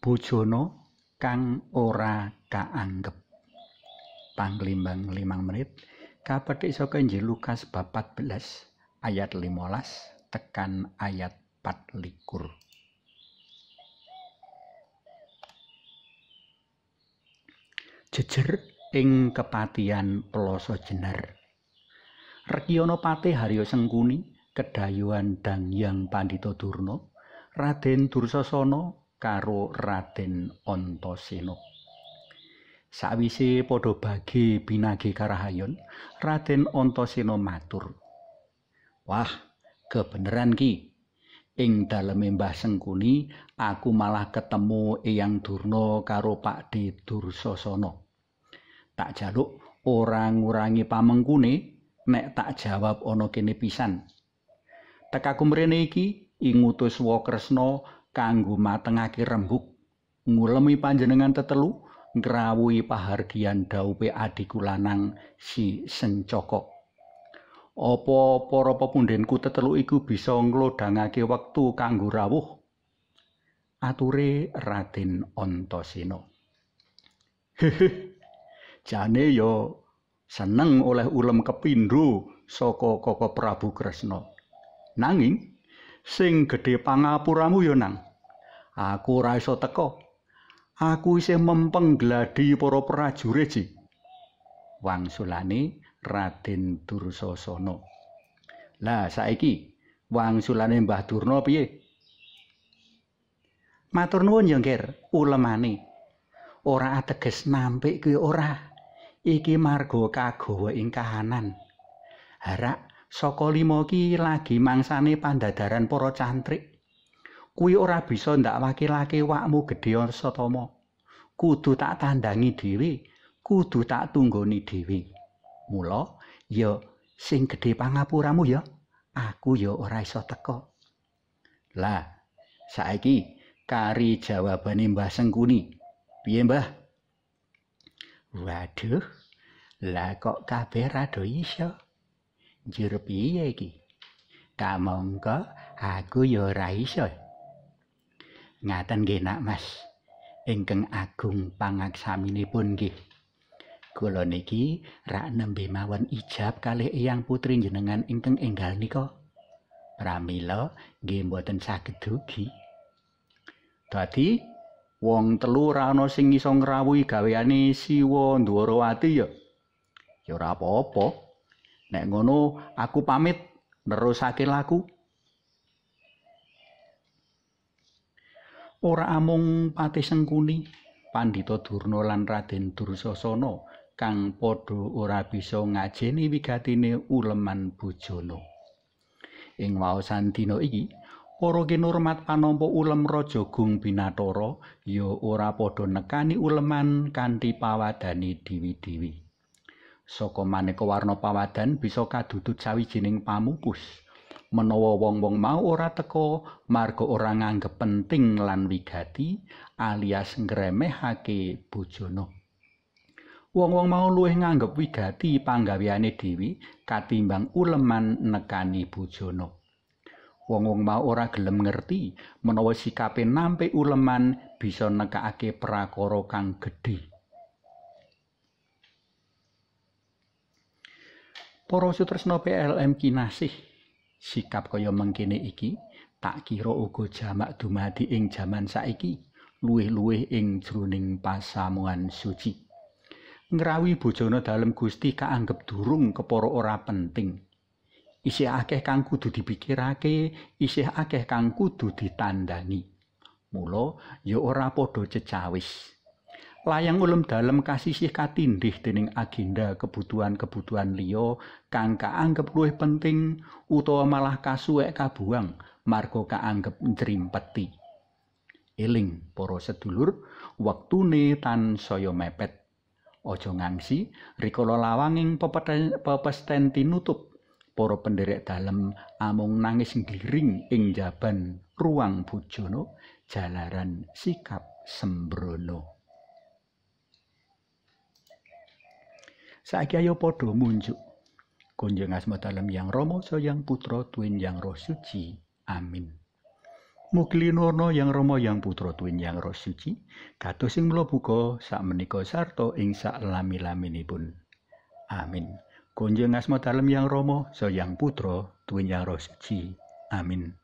bojono kang ora kaanggep panglimbang 5 menit kapetik saka Injil Lukas bab 14 ayat 15 tekan ayat 14 Jejer ing kepatian peloso jener Rekiono pate Haryo Sengkuni Kedayuan yang Pandito Durno Raden Dursasono karo Raden Antasena. Sawise padha bagi binagi karahayun, Raden Antasena matur. Wah, kebeneran ki. Ing daleme Mbah Sengkuni, aku malah ketemu Eyang Durna karo Pak De Dursasana. Tak jaluk ora ngurangi pamengkune nek tak jawab ana kene pisan. Tekaku mrene iki ing utus Wakresna kanggo matengake rembuk ngulemi panjenengan tetelu ngrawuhi pahargian daupe adiku lanang si Sencoko apa para pepundhenku tetelu iku bisa nglodhangake wektu kanggo rawuh ature Raden Antasena jane yo seneng oleh ulem kepindho saka Koko Prabu Kresna nanging sing gedhe pangapuramu ya nang aku ora iso teka aku isih mempeng gladi para prajurit ji wangsulane Raden Dursasana lah saiki wangsulane Mbah Durna piye matur nuwun yo ngger ulemane ora ateges nampik kuwi ora iki marga kagawa ing kahanan harak saka limo ki lagi mangsane pandadaran para cantrik kuwi ora bisa ndak wakilake wakmu gedhe satama kudu tak tandangi dhewe kudu tak tunggoni dhewe mula ya sing gedhe pangapuramu ya aku ya ora iso teko lah saiki kari jawabane Mbah Sengkuni piye Mbah waduh lah kok kabeh rada iso jero piye iki kamangka aku ya ora iso ngaten nggih nak mas ingkang agung pangaksaminipun nggih kula niki rak nembe mawon ijab kalih eyang putri jenengan ingkang enggal nika pramila nggih mboten saged dugi dadi wong telu ora ana sing iso ngrawuhi gaweane Siwa Ndwarawati ya ya ora apa-apa Nek ngono aku pamit nerusake laku. Ora amung Pati Sengkuni, Pandhita Durna lan Raden Dursasana kang padha ora bisa ngajeni wigatine uleman bojono. Ing waosan dina iki, para kinurmat panampa ulem raja Gung Binatara ya ora padha nekani uleman kanthi pawadani dewi-dewi. Diwi. Soko maneka warna pawadan bisa kadudut sawijining pamukus. menawa wong-wong mau ora teka marga ora nganggep penting lan wigati alias ngremehake bojono wong-wong mau luwih nganggep wigati panggaweane dewi katimbang uleman nekani bojono wong-wong mau ora gelem ngerti menawa sikape nampi uleman bisa nekakake prakara kang gedhe Para sutresna PLM Kinasih, sikap kaya mangkene iki tak kira uga jamak dumadi ing jaman saiki, luwih-luwih ing jroning pasamuan suci. Ngrawi bojono dalem Gusti kaanggep durung kepara ora penting. Isih akeh kang kudu dipikirake, isih akeh kang kudu ditandani. Mula ya ora padha cecawis. layang ulem dalem kasih sih katindih dening agenda kebutuhan-kebutuhan liya kang kaanggep luwih penting utawa malah kasuwek kabuang margo kaanggep njrimpeti eling para sedulur wektune tan saya mepet aja ngangsi rikala lawanging pepesten tinutup para penderek dalem amung nangis ngliring ing jaban ruang bujono jalaran sikap sembrono Saiki ayo padha munjuk. Kunjung asma dalem yang Rama yang Putra Twin yang Roh Suci. Amin. Mugi yang romo yang Putra Twin yang Roh Suci kados ing mula buka sak menika sarta ing sak lami-laminipun. Amin. Kunjung asma dalem yang Rama yang Putra Twin yang Roh Suci. Amin.